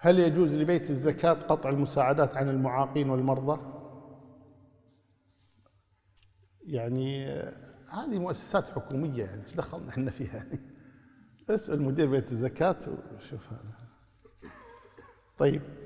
هل يجوز لبيت الزكاة قطع المساعدات عن المعاقين والمرضى؟ يعني آه، هذه مؤسسات حكومية يعني ايش دخلنا احنا فيها؟ اسأل مدير بيت الزكاة وشوف هذا طيب